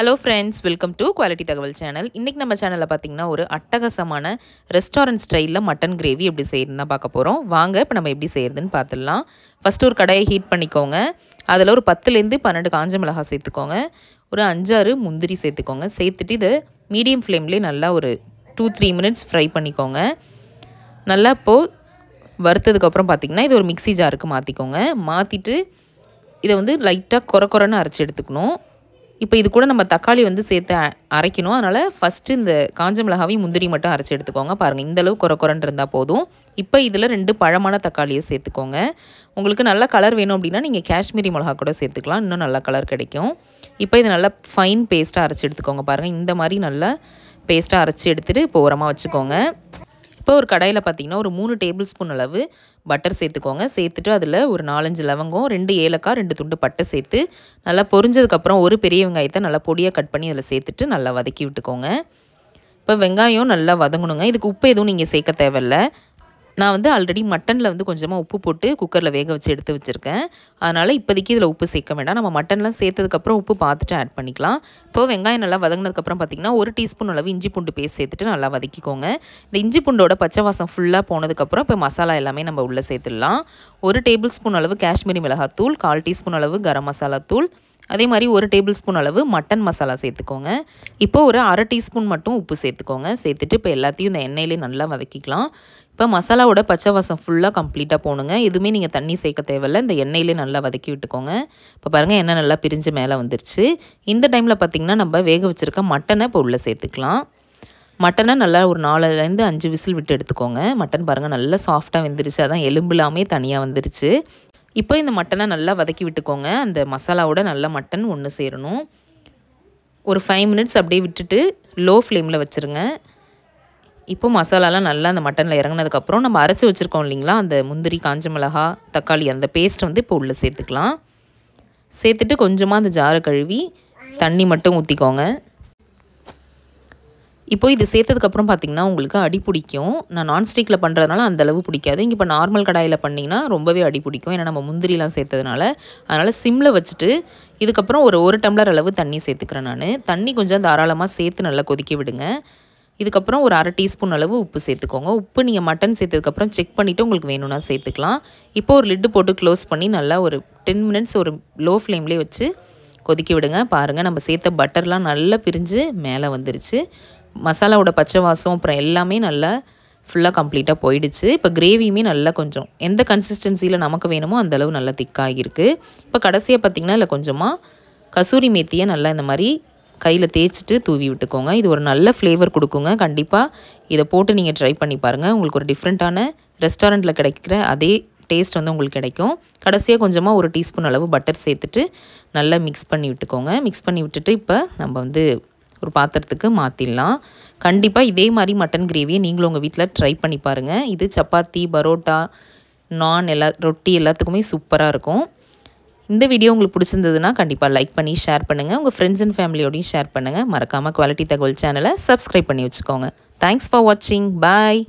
hello friends welcome to quality தகவல் channel இன்றைக்கி நம்ம சேனலில் பார்த்திங்கன்னா ஒரு அட்டகசமான ரெஸ்டாரண்ட் ஸ்டைலில் மட்டன் கிரேவி எப்படி செய்யறதுன்னு பார்க்க போகிறோம் வாங்க இப்போ நம்ம எப்படி செய்கிறதுன்னு பார்த்துடலாம் ஃபஸ்ட்டு ஒரு கடையை ஹீட் பண்ணிக்கோங்க அதில் ஒரு பத்துலேருந்து பன்னெண்டு காஞ்ச மிளகாய் சேர்த்துக்கோங்க ஒரு அஞ்சாறு முந்திரி சேர்த்துக்கோங்க சேர்த்துட்டு இதை மீடியம் ஃப்ளேம்லேயே நல்லா ஒரு டூ த்ரீ மினிட்ஸ் ஃப்ரை பண்ணிக்கோங்க நல்லா இப்போது வறுத்ததுக்கப்புறம் பார்த்திங்கன்னா இது ஒரு மிக்சி ஜாருக்கு மாற்றிக்கோங்க மாற்றிட்டு இதை வந்து லைட்டாக குறை குறைன்னு அரைச்சி எடுத்துக்கணும் இப்போ இது கூட நம்ம தக்காளி வந்து சேர்த்து அரைக்கணும் அதனால் ஃபஸ்ட்டு இந்த காஞ்ச மிளகாவையும் முந்திரி மட்டும் அரைச்சி எடுத்துக்கோங்க பாருங்கள் இந்தளவு குறை குறைன்னு இருந்தால் போதும் இப்போ இதில் ரெண்டு பழமான தக்காளியை சேர்த்துக்கோங்க உங்களுக்கு நல்ல கலர் வேணும் அப்படின்னா நீங்கள் காஷ்மீரி மிளகா கூட சேர்த்துக்கலாம் இன்னும் நல்ல கலர் கிடைக்கும் இப்போ இது நல்லா ஃபைன் பேஸ்ட்டாக அரைச்சி எடுத்துக்கோங்க பாருங்கள் இந்த மாதிரி நல்லா பேஸ்ட்டாக அரைச்சி எடுத்துகிட்டு இப்போ உரமாக வச்சுக்கோங்க இப்போ ஒரு கடையில் பார்த்திங்கன்னா ஒரு மூணு டேபிள் ஸ்பூன் அளவு பட்டர் சேர்த்துக்கோங்க சேர்த்துட்டு அதில் ஒரு நாலஞ்சு லவங்கம் ரெண்டு ஏலக்காய் ரெண்டு துண்டு பட்டை சேர்த்து நல்லா பொரிஞ்சதுக்கப்புறம் ஒரு பெரிய வெங்காயத்தை நல்லா பொடியாக கட் பண்ணி அதில் சேர்த்துட்டு நல்லா வதக்கி விட்டுக்கோங்க இப்போ வெங்காயம் நல்லா வதங்கணுங்க இதுக்கு உப்பு எதுவும் நீங்கள் சேர்க்க தேவையில்லை நான் வந்து ஆல்ரெடி மட்டனில் வந்து கொஞ்சமாக உப்பு போட்டு குக்கரில் வேக வச்சு எடுத்து வச்சுருக்கேன் அதனால் இப்போதைக்கு இதில் உப்பு சேர்க்க வேண்டாம் நம்ம மட்டன்லாம் சேர்த்ததுக்கப்புறம் உப்பு பார்த்துட்டு ஆட் பண்ணிக்கலாம் இப்போ வெங்காயம் நல்லா வதங்கினதுக்கப்புறம் பார்த்திங்கன்னா ஒரு டீஸ்பூன் அளவு இஞ்சி பூண்டு பேஸ்ட் சேர்த்துட்டு நல்லா வதக்கிக்கோங்க இந்த இஞ்சி பூண்டோட பச்சை வாசம் ஃபுல்லாக போனதுக்கப்புறம் இப்போ மசாலா எல்லாமே நம்ம உள்ளே சேர்த்துடலாம் ஒரு டேபிள் ஸ்பூன் அளவு காஷ்மீரி மிளகாத்தூள் கால் டீஸ்பூன் அளவு கரம் மசாலா தூள் அதே மாதிரி ஒரு டேபிள் ஸ்பூன் அளவு மட்டன் மசாலா சேர்த்துக்கோங்க இப்போ ஒரு அரை டீஸ்பூன் மட்டும் உப்பு சேர்த்துக்கோங்க சேர்த்துட்டு இப்போ எல்லாத்தையும் இந்த எண்ணெயிலே நல்லா வதக்கிக்கலாம் இப்போ மசாலாவோட பச்சை வாசம் ஃபுல்லாக கம்ப்ளீட்டாக போகணுங்க எதுவுமே நீங்கள் தண்ணி சேர்க்க தேவையில்ல இந்த எண்ணெயிலே நல்லா வதக்கி விட்டுக்கோங்க இப்போ பாருங்கள் எண்ணெய் நல்லா பிரிஞ்சு மேலே வந்துருச்சு இந்த டைமில் பார்த்திங்கன்னா நம்ம வேக வச்சுருக்க மட்டனை இப்போ உள்ளே சேர்த்துக்கலாம் மட்டனை நல்லா ஒரு நாலுலேருந்து அஞ்சு விசில் விட்டு எடுத்துக்கோங்க மட்டன் பாருங்கள் நல்லா சாஃப்டாக வெந்துருச்சு அதான் எலும்பு இல்லாமே தனியாக வந்துருச்சு இப்போ இந்த மட்டனை நல்லா வதக்கி விட்டுக்கோங்க அந்த மசாலாவோட நல்ல மட்டன் ஒன்று சேரணும் ஒரு ஃபைவ் மினிட்ஸ் அப்படியே விட்டுட்டு லோ ஃப்ளேமில் வச்சுருங்க இப்போ மசாலாலாம் நல்லா அந்த மட்டனில் இறங்கினதுக்கப்புறம் நம்ம அரைச்சி வச்சுருக்கோம் இல்லைங்களா அந்த முந்திரி காஞ்ச மிளகா தக்காளி அந்த பேஸ்ட் வந்து இப்போ உள்ளே சேர்த்துக்கலாம் சேர்த்துட்டு கொஞ்சமாக அந்த ஜாரை கழுவி தண்ணி மட்டும் ஊற்றிக்கோங்க இப்போ இது சேர்த்ததுக்கப்புறம் பார்த்திங்கன்னா உங்களுக்கு அடி பிடிக்கும் நான் நான்ஸ்டிக்கில் பண்ணுறதுனால அந்தளவு பிடிக்காது இங்கே இப்போ நார்மல் கடாயில் பண்ணிங்கன்னா ரொம்பவே அடி பிடிக்கும் ஏன்னா நம்ம முந்திரிலாம் சேர்த்ததுனால அதனால் சிம்மில் வச்சுட்டு இதுக்கப்புறம் ஒரு ஒரு டம்ளர் அளவு தண்ணி சேர்த்துக்கிறேன் நான் தண்ணி கொஞ்சம் தாராளமாக சேர்த்து நல்லா கொதிக்க விடுங்க இதுக்கப்புறம் ஒரு அரை டீஸ்பூன் அளவு உப்பு சேர்த்துக்கோங்க உப்பு நீங்கள் மட்டன் சேர்த்ததுக்கப்புறம் செக் பண்ணிவிட்டு உங்களுக்கு வேணும்னா சேர்த்துக்கலாம் இப்போ ஒரு லிட்டு போட்டு க்ளோஸ் பண்ணி நல்லா ஒரு டென் மினிட்ஸ் ஒரு லோ ஃப்ளேம்லேயே வச்சு கொதிக்க விடுங்க பாருங்கள் நம்ம சேர்த்த பட்டர்லாம் நல்லா பிரிஞ்சு மேலே வந்துருச்சு மசாலாவோட பச்சை வாசம் அப்புறம் எல்லாமே நல்லா ஃபுல்லாக கம்ப்ளீட்டாக போயிடுச்சு இப்போ கிரேவியுமே நல்லா கொஞ்சம் எந்த கன்சிஸ்டன்சியில் நமக்கு வேணுமோ அந்தளவு நல்லா திக்காகிருக்கு இப்போ கடைசியாக பார்த்திங்கன்னா இல்லை கொஞ்சமாக கசூரி மேத்தியை நல்லா இந்த மாதிரி கையில் தேய்ச்சிட்டு தூவி விட்டுக்கோங்க இது ஒரு நல்ல ஃப்ளேவர் கொடுக்குங்க கண்டிப்பாக இதை போட்டு நீங்கள் ட்ரை பண்ணி பாருங்கள் உங்களுக்கு ஒரு டிஃப்ரெண்ட்டான ரெஸ்டாரண்ட்டில் கிடைக்கிற அதே டேஸ்ட் வந்து உங்களுக்கு கிடைக்கும் கடைசியாக கொஞ்சமாக ஒரு டீஸ்பூன் அளவு பட்டர் சேர்த்துட்டு நல்லா மிக்ஸ் பண்ணி விட்டுக்கோங்க மிக்ஸ் பண்ணி விட்டுட்டு இப்போ நம்ம வந்து ஒரு பாத்திரத்துக்கு மாற்றிடலாம் கண்டிப்பாக இதே மாதிரி மட்டன் கிரேவியை நீங்களும் உங்கள் வீட்டில் ட்ரை பண்ணி பாருங்கள் இது சப்பாத்தி பரோட்டா நான் எல்லா ரொட்டி எல்லாத்துக்குமே சூப்பராக இருக்கும் இந்த வீடியோ உங்களுக்கு பிடிச்சிருந்ததுன்னா கண்டிப்பாக லைக் பண்ணி ஷேர் பண்ணுங்கள் உங்கள் ஃப்ரெண்ட்ஸ் அண்ட் ஃபேமிலியோடையும் ஷேர் பண்ணுங்கள் மறக்காமல் குவாலிட்டி தகவல் சேனலை சப்ஸ்கிரைப் பண்ணி வச்சுக்கோங்க தேங்க்ஸ் ஃபார் வாட்சிங் பாய்